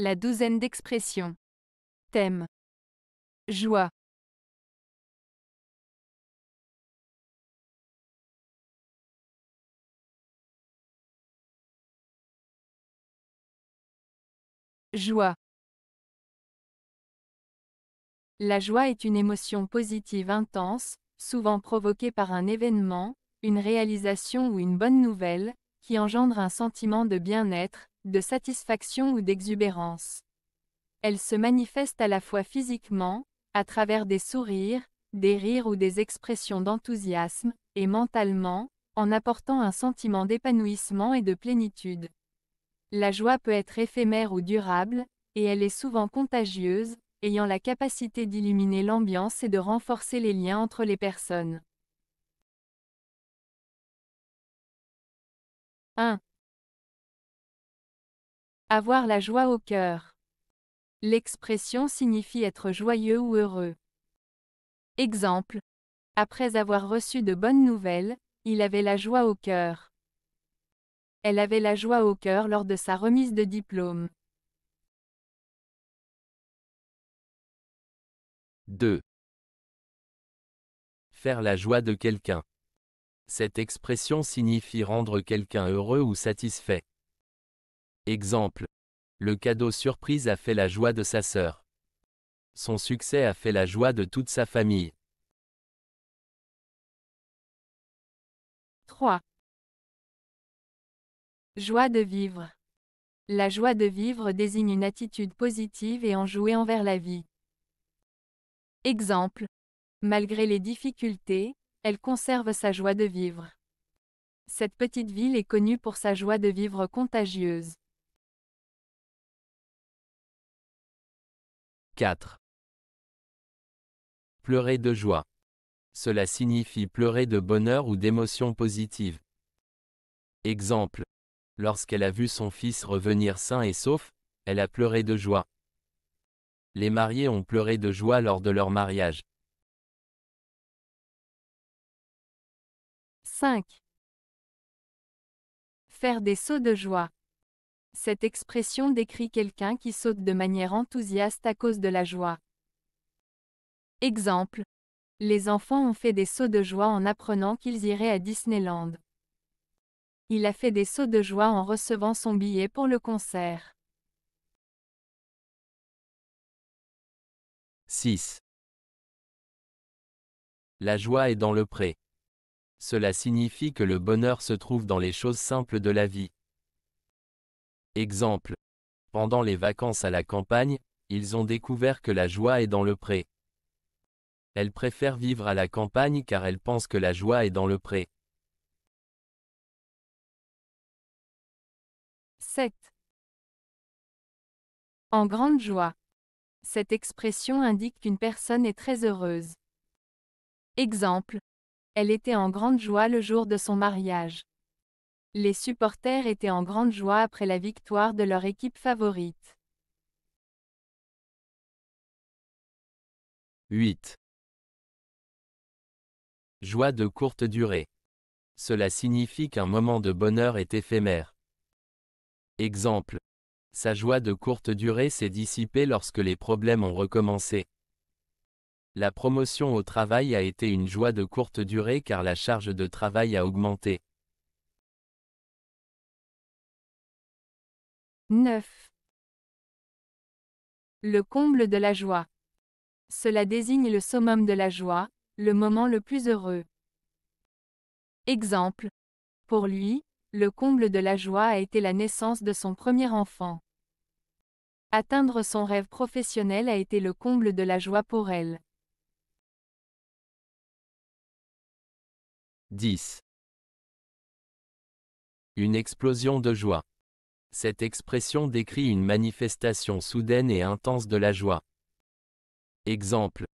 La douzaine d'expressions. Thème. Joie. Joie. La joie est une émotion positive intense, souvent provoquée par un événement, une réalisation ou une bonne nouvelle, qui engendre un sentiment de bien-être, de satisfaction ou d'exubérance. Elle se manifeste à la fois physiquement, à travers des sourires, des rires ou des expressions d'enthousiasme, et mentalement, en apportant un sentiment d'épanouissement et de plénitude. La joie peut être éphémère ou durable, et elle est souvent contagieuse, ayant la capacité d'illuminer l'ambiance et de renforcer les liens entre les personnes. 1. Avoir la joie au cœur. L'expression signifie être joyeux ou heureux. Exemple. Après avoir reçu de bonnes nouvelles, il avait la joie au cœur. Elle avait la joie au cœur lors de sa remise de diplôme. 2. Faire la joie de quelqu'un. Cette expression signifie rendre quelqu'un heureux ou satisfait. Exemple. Le cadeau surprise a fait la joie de sa sœur. Son succès a fait la joie de toute sa famille. 3. Joie de vivre. La joie de vivre désigne une attitude positive et enjouée envers la vie. Exemple. Malgré les difficultés, elle conserve sa joie de vivre. Cette petite ville est connue pour sa joie de vivre contagieuse. 4. Pleurer de joie. Cela signifie pleurer de bonheur ou d'émotion positive. Exemple. Lorsqu'elle a vu son fils revenir sain et sauf, elle a pleuré de joie. Les mariés ont pleuré de joie lors de leur mariage. 5. Faire des sauts de joie. Cette expression décrit quelqu'un qui saute de manière enthousiaste à cause de la joie. Exemple. Les enfants ont fait des sauts de joie en apprenant qu'ils iraient à Disneyland. Il a fait des sauts de joie en recevant son billet pour le concert. 6. La joie est dans le pré. Cela signifie que le bonheur se trouve dans les choses simples de la vie. Exemple. Pendant les vacances à la campagne, ils ont découvert que la joie est dans le pré. Elle préfère vivre à la campagne car elle pense que la joie est dans le pré. 7. En grande joie. Cette expression indique qu'une personne est très heureuse. Exemple. Elle était en grande joie le jour de son mariage. Les supporters étaient en grande joie après la victoire de leur équipe favorite. 8. Joie de courte durée. Cela signifie qu'un moment de bonheur est éphémère. Exemple. Sa joie de courte durée s'est dissipée lorsque les problèmes ont recommencé. La promotion au travail a été une joie de courte durée car la charge de travail a augmenté. 9. Le comble de la joie. Cela désigne le summum de la joie, le moment le plus heureux. Exemple. Pour lui, le comble de la joie a été la naissance de son premier enfant. Atteindre son rêve professionnel a été le comble de la joie pour elle. 10. Une explosion de joie. Cette expression décrit une manifestation soudaine et intense de la joie. Exemple.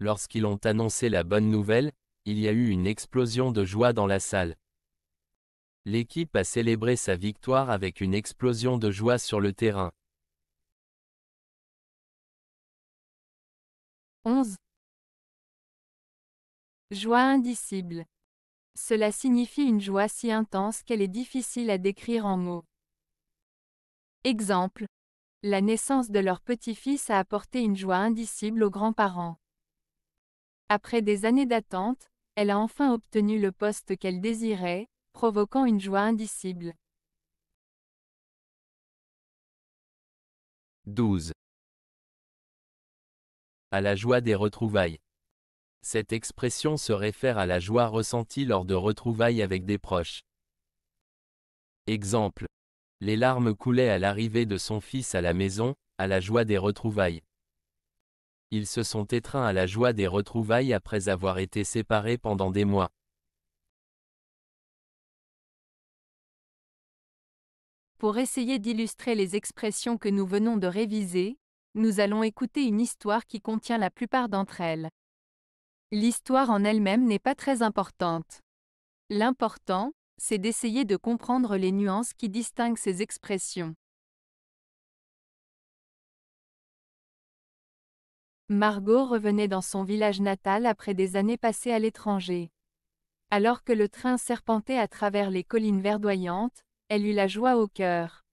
Lorsqu'ils ont annoncé la bonne nouvelle, il y a eu une explosion de joie dans la salle. L'équipe a célébré sa victoire avec une explosion de joie sur le terrain. 11. Joie indicible. Cela signifie une joie si intense qu'elle est difficile à décrire en mots. Exemple. La naissance de leur petit-fils a apporté une joie indicible aux grands-parents. Après des années d'attente, elle a enfin obtenu le poste qu'elle désirait, provoquant une joie indicible. 12. À la joie des retrouvailles. Cette expression se réfère à la joie ressentie lors de retrouvailles avec des proches. Exemple. Les larmes coulaient à l'arrivée de son fils à la maison, à la joie des retrouvailles. Ils se sont étreints à la joie des retrouvailles après avoir été séparés pendant des mois. Pour essayer d'illustrer les expressions que nous venons de réviser, nous allons écouter une histoire qui contient la plupart d'entre elles. L'histoire en elle-même n'est pas très importante. L'important, c'est d'essayer de comprendre les nuances qui distinguent ces expressions. Margot revenait dans son village natal après des années passées à l'étranger. Alors que le train serpentait à travers les collines verdoyantes, elle eut la joie au cœur.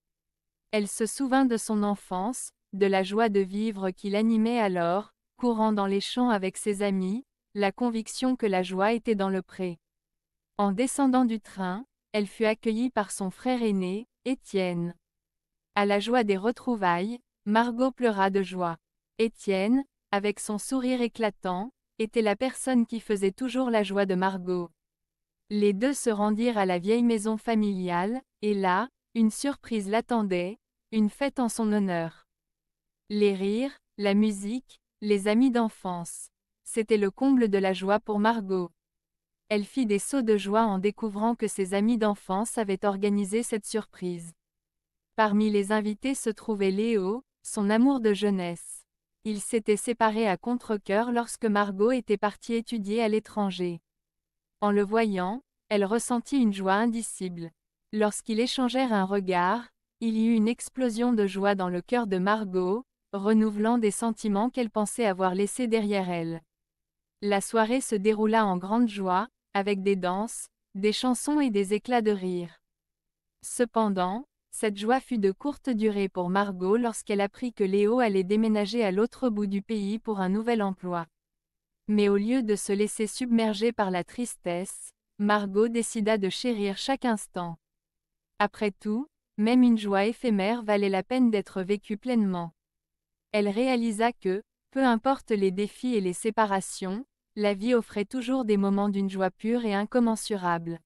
Elle se souvint de son enfance, de la joie de vivre qui l'animait alors, courant dans les champs avec ses amis, la conviction que la joie était dans le pré. En descendant du train, elle fut accueillie par son frère aîné, Étienne. À la joie des retrouvailles, Margot pleura de joie. Étienne, avec son sourire éclatant, était la personne qui faisait toujours la joie de Margot. Les deux se rendirent à la vieille maison familiale, et là, une surprise l'attendait, une fête en son honneur. Les rires, la musique, les amis d'enfance. C'était le comble de la joie pour Margot. Elle fit des sauts de joie en découvrant que ses amis d'enfance avaient organisé cette surprise. Parmi les invités se trouvait Léo, son amour de jeunesse. Ils s'étaient séparés à contre-cœur lorsque Margot était partie étudier à l'étranger. En le voyant, elle ressentit une joie indicible. Lorsqu'ils échangèrent un regard, il y eut une explosion de joie dans le cœur de Margot, renouvelant des sentiments qu'elle pensait avoir laissés derrière elle. La soirée se déroula en grande joie, avec des danses, des chansons et des éclats de rire. Cependant, cette joie fut de courte durée pour Margot lorsqu'elle apprit que Léo allait déménager à l'autre bout du pays pour un nouvel emploi. Mais au lieu de se laisser submerger par la tristesse, Margot décida de chérir chaque instant. Après tout, même une joie éphémère valait la peine d'être vécue pleinement. Elle réalisa que, peu importe les défis et les séparations, la vie offrait toujours des moments d'une joie pure et incommensurable.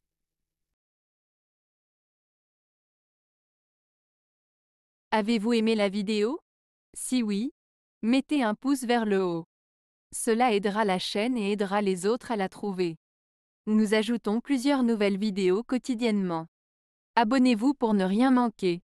Avez-vous aimé la vidéo Si oui, mettez un pouce vers le haut. Cela aidera la chaîne et aidera les autres à la trouver. Nous ajoutons plusieurs nouvelles vidéos quotidiennement. Abonnez-vous pour ne rien manquer.